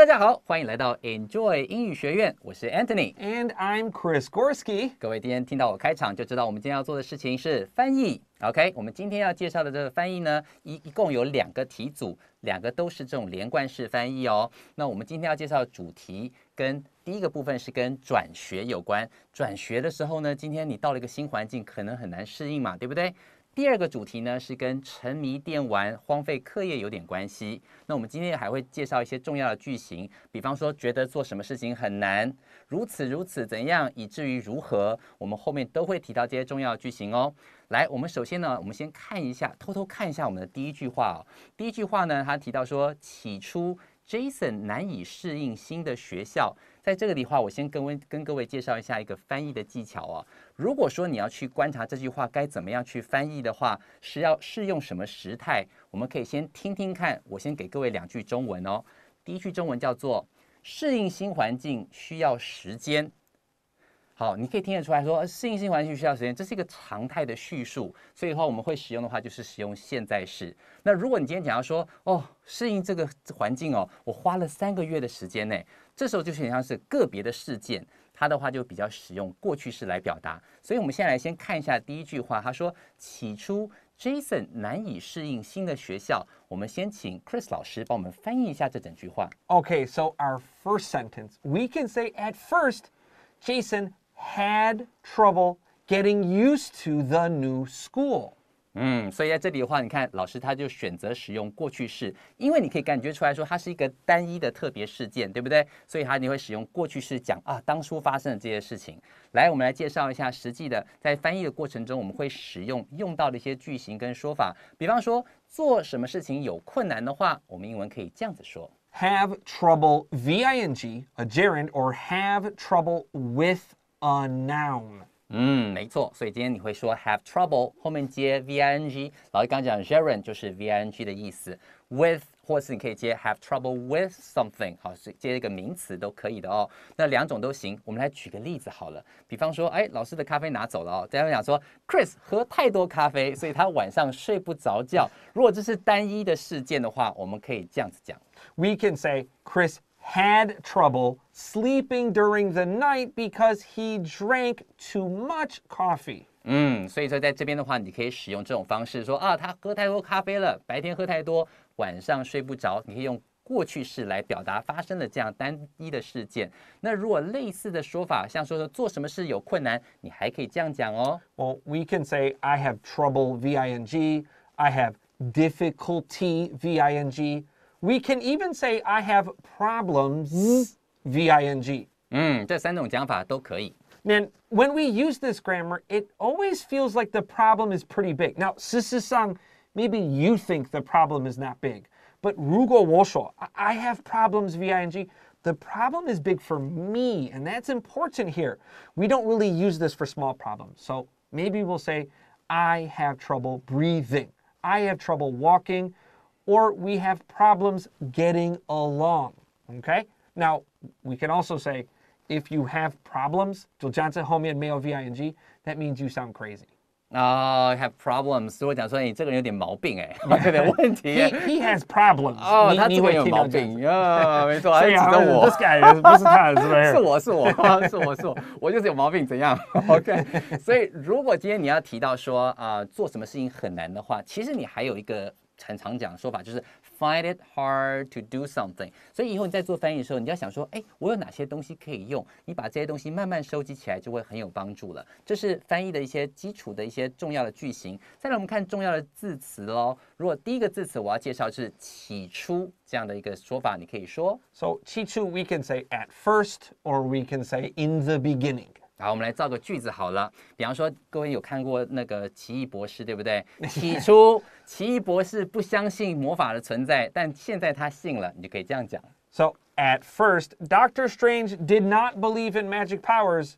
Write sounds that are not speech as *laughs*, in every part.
大家好，欢迎来到 Enjoy 英语学院，我是 Anthony，and I'm Chris Gorski。各位今天听到我开场就知道我们今天要做的事情是翻译。OK，我们今天要介绍的这个翻译呢，一一共有两个题组，两个都是这种连贯式翻译哦。那我们今天要介绍主题跟第一个部分是跟转学有关。转学的时候呢，今天你到了一个新环境，可能很难适应嘛，对不对？第二个主题呢是跟沉迷电玩、荒废课业有点关系。那我们今天还会介绍一些重要的句型，比方说觉得做什么事情很难，如此如此怎样，以至于如何，我们后面都会提到这些重要的句型哦。来，我们首先呢，我们先看一下，偷偷看一下我们的第一句话哦。第一句话呢，他提到说起初，Jason 难以适应新的学校。在这个的话，我先跟跟各位介绍一下一个翻译的技巧哦。如果说你要去观察这句话该怎么样去翻译的话，是要适用什么时态？我们可以先听听看。我先给各位两句中文哦。第一句中文叫做“适应新环境需要时间”。好，你可以听得出来说“适应新环境需要时间”，这是一个常态的叙述，所以的话我们会使用的话就是使用现在式。那如果你今天想要说“哦，适应这个环境哦，我花了三个月的时间”呢？这时候就选项像是个别的事件，它的话就比较使用过去式来表达。所以，我们先来先看一下第一句话，他说起初 Jason 难以适应新的学校。我们先请 Chris 老师帮我们翻译一下这整句话。Okay, so our first sentence, we can say at first, Jason had trouble getting used to the new school. 嗯，所以在这里的话，你看老师他就选择使用过去式，因为你可以感觉出来说它是一个单一的特别事件，对不对？所以他你会使用过去式讲啊当初发生的这些事情。来，我们来介绍一下实际的在翻译的过程中，我们会使用用到的一些句型跟说法。比方说做什么事情有困难的话，我们英文可以这样子说：have trouble v i n g a gerund or have trouble with a noun。嗯，没错。所以今天你会说 have trouble 后面接 v i n g，老师刚讲 Sharon 就是 v i n g 的意思。with 或者是你可以接 have trouble with something，好以接一个名词都可以的哦。那两种都行。我们来举个例子好了，比方说，哎，老师的咖啡拿走了哦。大家讲说 Chris 喝太多咖啡，所以他晚上睡不着觉。如果这是单一的事件的话，我们可以这样子讲，we can say Chris。had trouble sleeping during the night because he drank too much coffee. 嗯，所以说在这边的话，你可以使用这种方式说啊，他喝太多咖啡了，白天喝太多，晚上睡不着。你可以用过去式来表达发生了这样单一的事件。那如果类似的说法，像说说做什么事有困难，你还可以这样讲哦。Well, we can say I have trouble, V I N G. I have difficulty, V I N G. We can even say I have problems, V-I-N-G. 嗯，这三种讲法都可以。Man, mm, when we use this grammar, it always feels like the problem is pretty big. Now, sisisang, maybe you think the problem is not big. But 如果我说 I have problems, V-I-N-G, the problem is big for me, and that's important here. We don't really use this for small problems. So maybe we'll say, I have trouble breathing. I have trouble walking or we have problems getting along. Okay? Now, we can also say, if you have problems, male ving, that means you sound crazy. Oh, have 啊、uh,，have problems，如果讲说你这个人有点毛病哎，有点问题。He, *laughs* *laughs* he has problems. problems。哦，他这个有毛病啊，没错，指着我。This oh, guy 不是他，是是我是我是我是我，我就是有毛病，怎样？OK。所以如果今天你要提到说啊，做什么事情很难的话，其实你还有一个 *laughs* 很常讲说法，就是 find it hard to do something。所以以后你在做翻译的时候，你要想说，哎，我有哪些东西可以用？你把这些东西慢慢收集起来，就会很有帮助了。这是翻译的一些基础的一些重要的句型。再来，我们看重要的字词喽。如果第一个字词我要介绍是起初这样的一个说法，你可以说，So 起初 we can say at first or we can say in the beginning。好，我们来造个句子好了。比方说，各位有看过那个《奇异博士》对不对？起初，奇异博士不相信魔法的存在，但现在他信了。你就可以这样讲：So at first, Doctor Strange did not believe in magic powers.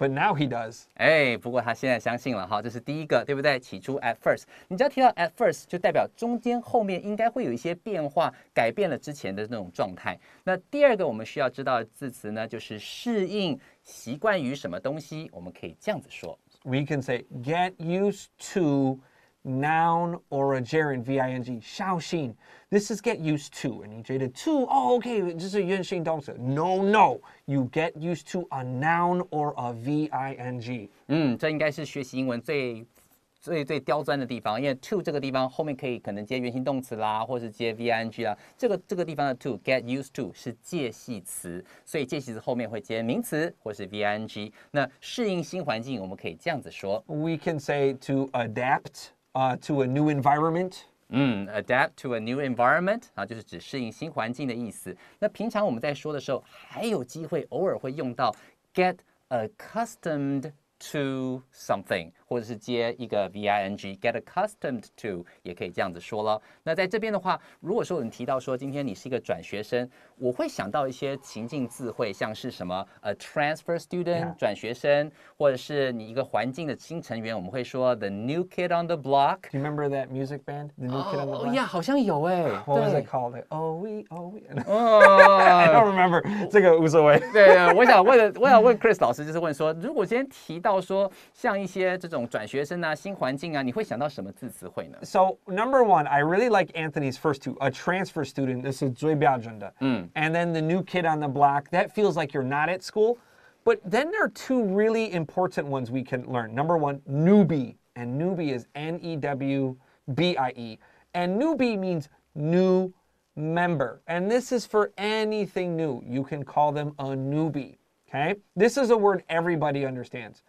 But now he does。哎，不过他现在相信了哈，这是第一个，对不对？起初 at first，你只要提到 at first，就代表中间后面应该会有一些变化，改变了之前的那种状态。那第二个我们需要知道的字词呢，就是适应、习惯于什么东西，我们可以这样子说：We can say get used to。noun or a gerund, V-I-N-G, 消心. This is get used to. And jaded to, oh, okay, 这是原形动词. No, no, you get used to a noun or a V-I-N-G. 嗯，这应该是学习英文最最最刁钻的地方，因为 to 这个地方后面可以可能接原形动词啦，或是接 V I N G mm, 啦。这个这个地方的 to get used to 是介系词，所以介系词后面会接名词或是 V I N G。那适应新环境，我们可以这样子说：We can say to adapt uh, to a new environment. 嗯，adapt mm, to a new environment 啊，就是指适应新环境的意思。那平常我们在说的时候，还有机会偶尔会用到 get accustomed to something。或者是接一个 V I N G get accustomed to 也可以这样子说了。那在这边的话，如果说我们提到说今天你是一个转学生，我会想到一些情境字汇，像是什么 a transfer student 转学生，或者是你一个环境的新成员，我们会说 the new kid on the block。Do you remember that music band? t h e n e a h 好像有哎。What was it called? Oh we, oh we. I don't remember。这个无所谓。对，我想问我想问 Chris 老师，就是问说，如果今天提到说像一些这种。种转学生啊、新环境啊，你会想到什么字词汇呢？So number one, I really like Anthony's first two. A transfer student, this is 最标准的。嗯。And mm. then the new kid on the block, that feels like you're not at school. But then there are two really important ones we can learn. Number one, newbie, and newbie is N-E-W-B-I-E. and newbie means new member. And this is for anything new. You can call them a newbie. Okay? This is a word everybody understands.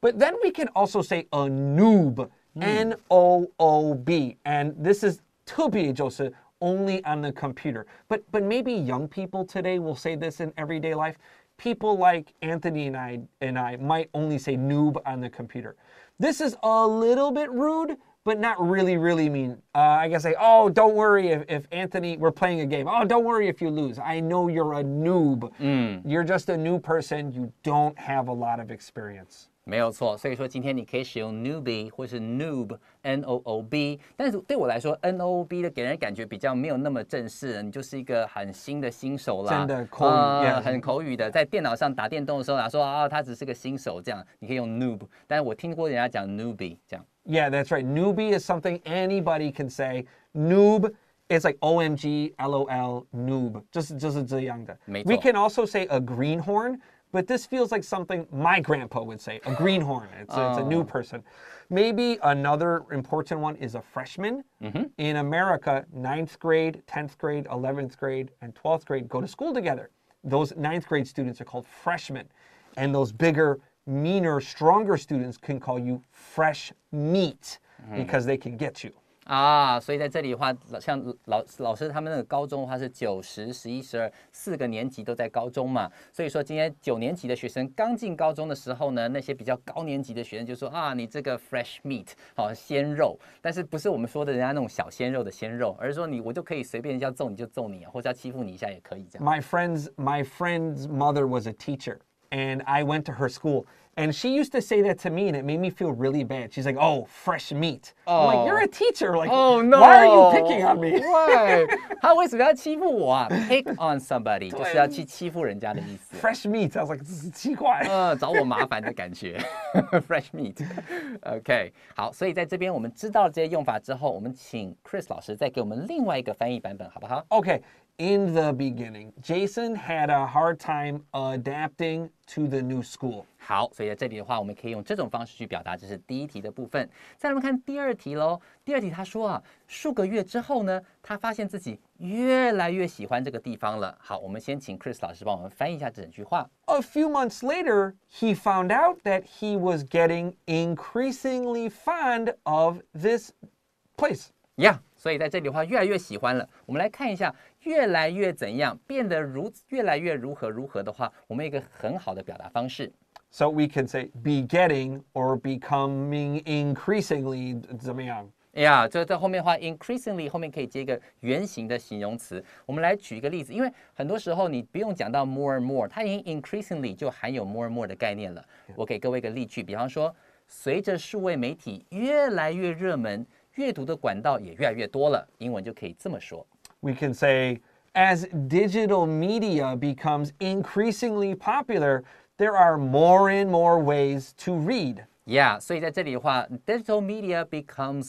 But then we can also say a noob, hmm. N O O B. And this is to be Joseph only on the computer. But but maybe young people today will say this in everyday life. People like Anthony and I and I might only say noob on the computer. This is a little bit rude, but not really, really mean. Uh, I guess say, oh, don't worry if, if Anthony, we're playing a game. Oh, don't worry if you lose. I know you're a noob. Mm. You're just a new person. You don't have a lot of experience. 没有错，所以说今天你可以使用 newbie 或是 noob n o o b，但是对我来说 n o o b 的给人感觉比较没有那么正式，你就是一个很新的新手啦，真的口语、呃，很口语的，在电脑上打电动的时候啊，说啊他只是个新手这样，你可以用 noob，但是我听过人家讲 newbie 这样。Yeah, that's right. Newbie is something anybody can say. Noob. It's like OMG, LOL, noob. 就是就是这样的。We can also say a greenhorn but this feels like something my grandpa would say a greenhorn. It's, oh. a, it's a new oh. person. Maybe another important one is a freshman. Mm-hmm. In America, ninth grade, 10th grade, 11th grade, and 12th grade go to school together. Those ninth grade students are called freshmen, and those bigger, meaner, stronger students can call you fresh meat mm-hmm. because they can get you. 啊，所以在这里的话，像老老师他们那个高中的话是九十、十一、十二四个年级都在高中嘛。所以说今天九年级的学生刚进高中的时候呢，那些比较高年级的学生就说啊，你这个 fresh meat，好鲜肉。但是不是我们说的人家那种小鲜肉的鲜肉，而是说你我就可以随便家揍你就揍你，或者要欺负你一下也可以这样。My friend's my friend's mother was a teacher, and I went to her school. And she used to say that to me, and it made me feel really bad. She's like, "Oh, fresh meat." Oh. I'm like, "You're a oh. teacher. Like, oh no, why are you picking on me?" Right? *laughs* Pick on somebody *laughs* meat. I was like, like，这是奇怪。呃，找我麻烦的感觉。fresh *laughs* meat。OK，好，所以在这边我们知道这些用法之后，我们请 Chris 老师再给我们另外一个翻译版本，好不好？OK，in the beginning. Jason had a hard time adapting to the new school. 好，所以在这里的话，我们可以用这种方式去表达，这是第一题的部分。再来，我们看第二题喽。第二题他说啊，数个月之后呢，他发现自己越来越喜欢这个地方了。好，我们先请 Chris 老师帮我们翻译一下这整句话。A few months later, he found out that he was getting increasingly fond of this place. Yeah，所以在这里的话越来越喜欢了。我们来看一下越来越怎样变得如越来越如何如何的话，我们一个很好的表达方式。So we can say be getting or becoming increasingly 怎么样哎呀，就在后面话 increasingly 后面可以接一个原形的形容词。我们来举一个例子，因为很多时候你不用讲到 more and more，它已经 increasingly 就含有 more and more 的概念了。我给各位一个例句，比方说随着数位媒体越来越热门，阅读的管道也越来越多了。英文就可以这么说。we can say, as digital media becomes increasingly popular, there are more and more ways to read. Yeah, digital media becomes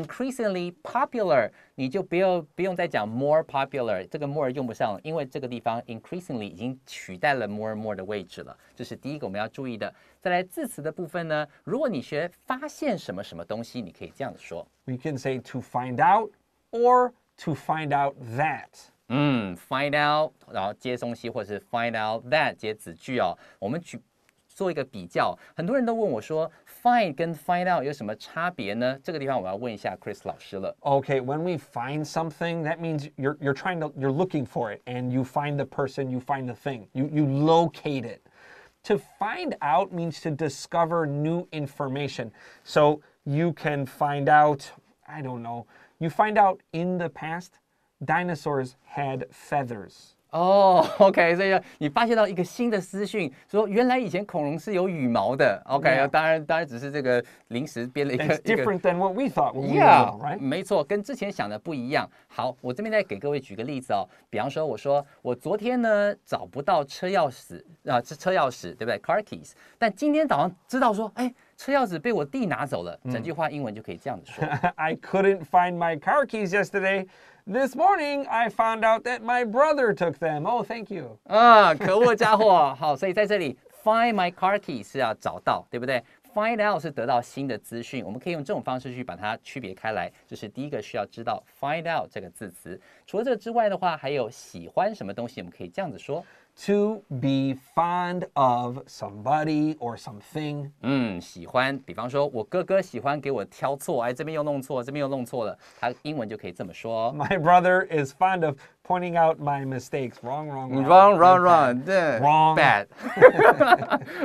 increasingly popular. popular，你就不要不用再讲 more popular，这个 more 用不上了，因为这个地方 increasingly 已经取代了 more and more 的位置了。这是第一个我们要注意的。再来字词的部分呢，如果你学发现什么什么东西，你可以这样子说：We can say to find out or to find out that。嗯，find out，然后接东西或者是 find out that 接子句哦。我们举做一个比较，很多人都问我说，find 跟 find out 有什么差别呢？这个地方我要问一下 Chris 老师了。Okay, when we find something, that means you're you're trying to you're looking for it, and you find the person, you find the thing, you you locate it. To find out means to discover new information. So you can find out, I don't know. You find out in the past, dinosaurs had feathers. 哦，*laughs* OK，所以你发现到一个新的资讯，说原来以前恐龙是有羽毛的。OK，当然，当然只是这个临时编了一个。Different than what we thought, yeah, right？没错，跟之前想的不一样。好，我这边再给各位举个例子哦，比方说，我说我昨天呢找不到车钥匙啊，是车钥匙，对不对？Car keys。但今天早上知道说，哎，车钥匙被我弟拿走了。整句话英文就可以这样子说：*laughs* I couldn't find my car keys yesterday。This morning I found out that my brother took them. Oh, thank you. 啊，可恶家伙！好，所以在这里 ah, my car keys 是要找到，对不对？Find out 是得到新的资讯，我们可以用这种方式去把它区别开来。这是第一个需要知道 find out 这个字词。除了这之外的话，还有喜欢什么东西，我们可以这样子说：to be fond of somebody or something。嗯，喜欢，比方说我哥哥喜欢给我挑错，哎，这边又弄错，这边又弄错了，他英文就可以这么说：My brother is fond of。Pointing out my mistakes, wrong, wrong, wrong, wrong, wrong, wrong, bad.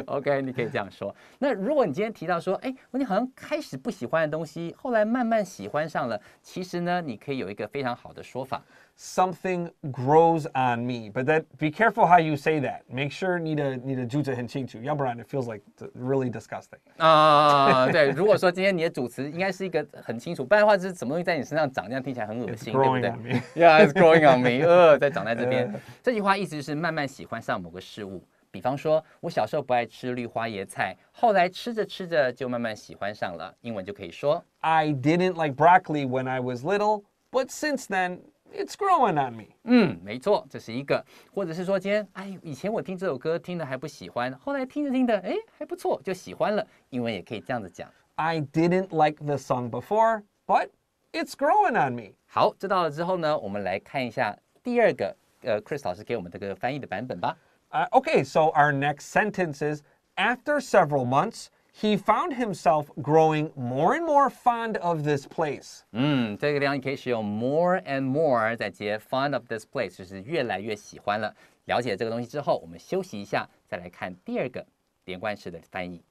OK，你可以这样说。那如果你今天提到说，哎，你好像开始不喜欢的东西，后来慢慢喜欢上了，其实呢，你可以有一个非常好的说法。something grows on me. But that be careful how you say that. Make sure need need a a 你的你的住着很清楚，要不然 it feels like really disgusting. disgusting。啊、uh,，对，如果说今天你的主词应该是一个很清楚，不然的话就是什么东西在你身上长，这样听起来很恶心，对不对？Yeah, *laughs* it's growing on me. 呃，在长在这边。这句话意思是慢慢喜欢上某个事物。比方说，我小时候不爱吃绿花椰菜，后来吃着吃着就慢慢喜欢上了。英文就可以说，I didn't like broccoli when I was little, but since then it's growing on me。嗯，没错，这是一个，或者是说今天，哎，以前我听这首歌听的还不喜欢，后来听着听着，哎，还不错，就喜欢了。英文也可以这样子讲，I didn't like the song before, but it's growing on me。好，知道了之后呢，我们来看一下第二个，呃，Chris 老师给我们这个翻译的版本吧。Uh, okay, so our next sentence is after several months. He found himself growing more and more fond of this place。嗯，这个地你可以使用 more and more 在接 fond of this place，就是越来越喜欢了。了解这个东西之后，我们休息一下，再来看第二个连贯式的翻译。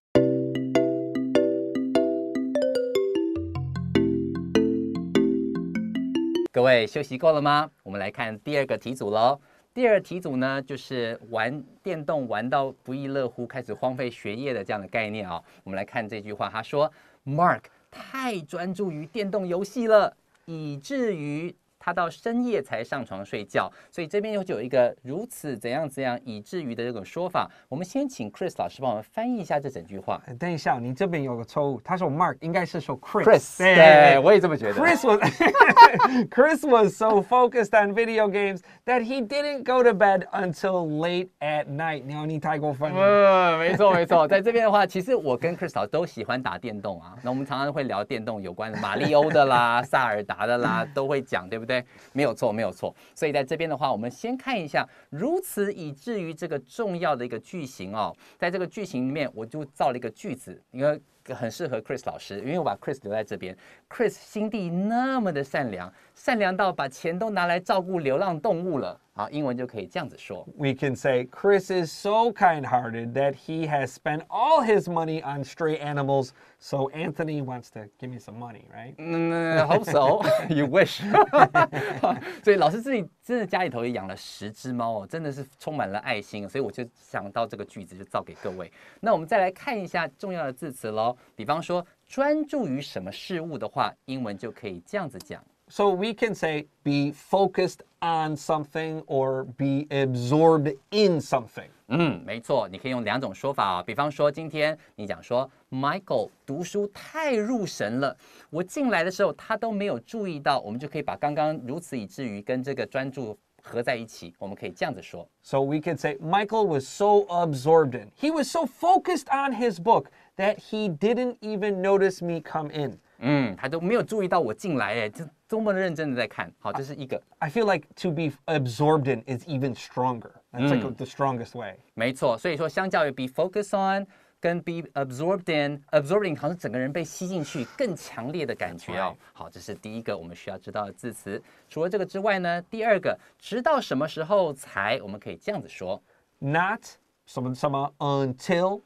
各位休息够了吗？我们来看第二个题组喽。第二题组呢，就是玩电动玩到不亦乐乎，开始荒废学业的这样的概念啊。我们来看这句话，他说，Mark 太专注于电动游戏了，以至于。他到深夜才上床睡觉，所以这边就有一个如此怎样怎样以至于的这种说法。我们先请 Chris 老师帮我们翻译一下这整句话。等一下，你这边有个错误，他说 Mark 应该是说 Chris。Chris，我也这么觉得。Chris was *laughs* Chris was so focused on video games that he didn't go to bed until late at night。你你太过分了。嗯，没错没错，在这边的话，其实我跟 Chris 老师都喜欢打电动啊。那我们常常会聊电动有关的，马里欧的啦，萨尔达的啦，都会讲，对不对？对，没有错，没有错。所以在这边的话，我们先看一下，如此以至于这个重要的一个句型哦，在这个句型里面，我就造了一个句子，因为很适合 Chris 老师，因为我把 Chris 留在这边。Chris 心地那么的善良，善良到把钱都拿来照顾流浪动物了。好，英文就可以这样子说：We can say Chris is so kind-hearted that he has spent all his money on stray animals. So Anthony wants to give me some money, right? 嗯，hope so. You wish. 所以老师自己真的家里头也养了十只猫哦，真的是充满了爱心。所以我就想到这个句子就造给各位。那我们再来看一下重要的字词喽。比方说，专注于什么事物的话，英文就可以这样子讲。So we can say be focused on something or be absorbed in something。嗯，没错，你可以用两种说法啊。比方说，今天你讲说，Michael 读书太入神了，我进来的时候他都没有注意到。我们就可以把刚刚如此以至于跟这个专注合在一起，我们可以这样子说。So we can say Michael was so absorbed in. He was so focused on his book. that he didn't even notice me come in. I feel like to be absorbed in is even stronger. That's like mm. the strongest way. 没错，所以说相较于 be focused on 跟 be absorbed in，absorbed in 好像整个人被吸进去更强烈的感觉哦。好，这是第一个我们需要知道的字词。除了这个之外呢，第二个，直到什么时候才，我们可以这样子说：Not 什么什么 until。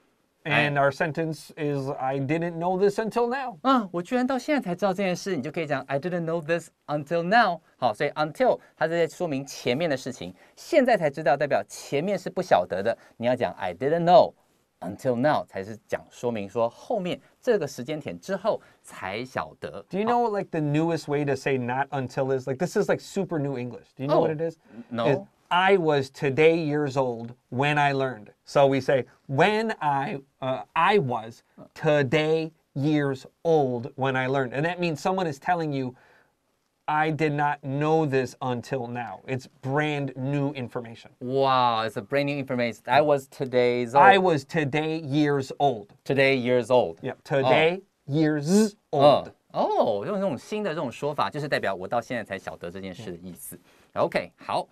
and our sentence is I didn't know this until now. 啊，我居然到现在才知道这件事，你就可以讲 I didn't know this until now。好，所以 until 它是在说明前面的事情，现在才知道代表前面是不晓得的。你要讲 I didn't know until now 才是讲说明说后面这个时间点之后才晓得。Do you know like the newest way to say not until is? Like this is like super new English. Do you know Oh, what it is? no. It- I was today years old when I learned. So we say, when I, uh, I was today years old when I learned. And that means someone is telling you, I did not know this until now. It's brand new information. Wow, it's a brand new information. I was today's old. I was today years old. Today years old. Yep. Today oh. years uh. old. 哦，用这种新的这种说法，就是代表我到现在才晓得这件事的意思。嗯 oh, Okay, so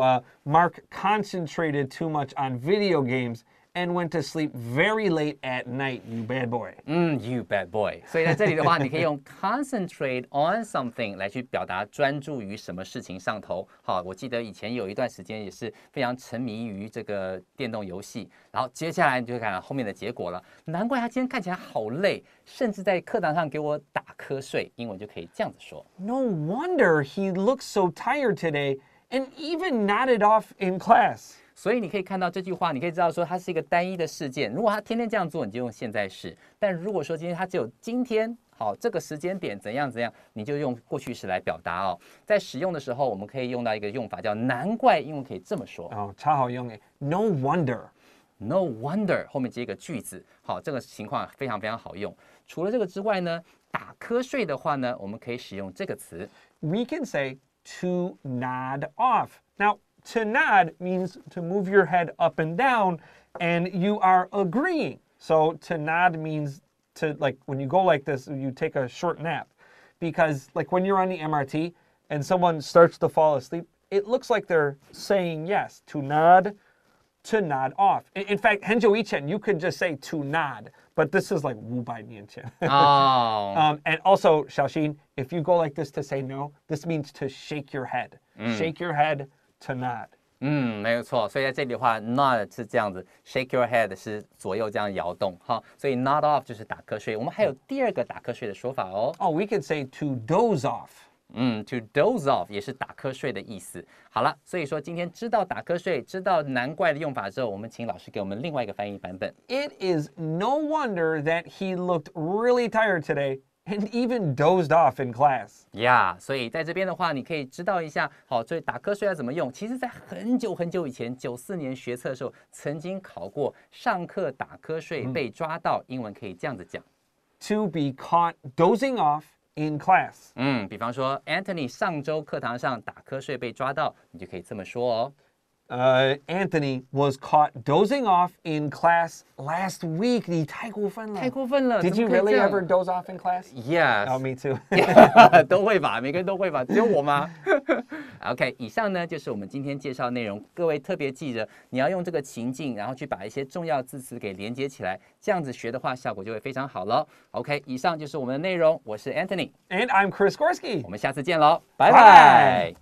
uh, Mark concentrated too much on video games and went to sleep very late at night, you bad boy. Mm, you bad boy. boy。所以在这里的话，你可以用 *laughs* concentrate on something 来去表达专注于什么事情上头。好，我记得以前有一段时间也是非常沉迷于这个电动游戏，然后接下来你就会看到后面的结果了。难怪他今天看起来好累，甚至在课堂上给我打瞌睡。英文就可以这样子说：No wonder he looks so tired today, and even nodded off in class. 所以你可以看到这句话，你可以知道说它是一个单一的事件。如果他天天这样做，你就用现在式；但如果说今天他只有今天，好，这个时间点怎样怎样，你就用过去式来表达哦。在使用的时候，我们可以用到一个用法叫“难怪”，英文可以这么说哦，超好用诶。No wonder，no wonder，后面接一个句子，好，这个情况非常非常好用。除了这个之外呢，打瞌睡的话呢，我们可以使用这个词。We can say to nod off now. To nod means to move your head up and down, and you are agreeing. So to nod means to, like, when you go like this, you take a short nap. Because, like, when you're on the MRT and someone starts to fall asleep, it looks like they're saying yes. To nod, to nod off. In, in fact, Henjo Ichen, you could just say to nod, but this is like Wu Bai Nian Chen. *laughs* oh. Um, and also, Xiaoxin, if you go like this to say no, this means to shake your head. Mm. Shake your head tonight。嗯，没有错，所以在这里的话，not 是这样子，shake your head 是左右这样摇动，哈，所以 not off 就是打瞌睡。我们还有第二个打瞌睡的说法哦。哦、oh,，we could say to doze off。嗯，to doze off 也是打瞌睡的意思。好了，所以说今天知道打瞌睡、知道难怪的用法之后，我们请老师给我们另外一个翻译版本。It is no wonder that he looked really tired today. And even dozed off in class. Yeah，所以在这边的话，你可以知道一下，好，这打瞌睡要怎么用？其实，在很久很久以前，九四年学测的时候，曾经考过上课打瞌睡被抓到，英文可以这样子讲，to be caught dozing off in class。嗯，比方说，Anthony 上周课堂上打瞌睡被抓到，你就可以这么说哦。Uh, Anthony was caught dozing off in class last week. Did you really ever doze off in class? Yes. Oh, me too. *laughs* *laughs* 都会吧，每个人都会吧，只有我吗？OK，以上呢就是我们今天介绍内容。各位特别记着，你要用这个情境，然后去把一些重要字词给连接起来，这样子学的话效果就会非常好了。OK，以上就是我们的内容。我是 *laughs* Anthony，and I'm Chris Gorski。我们下次见喽，拜拜。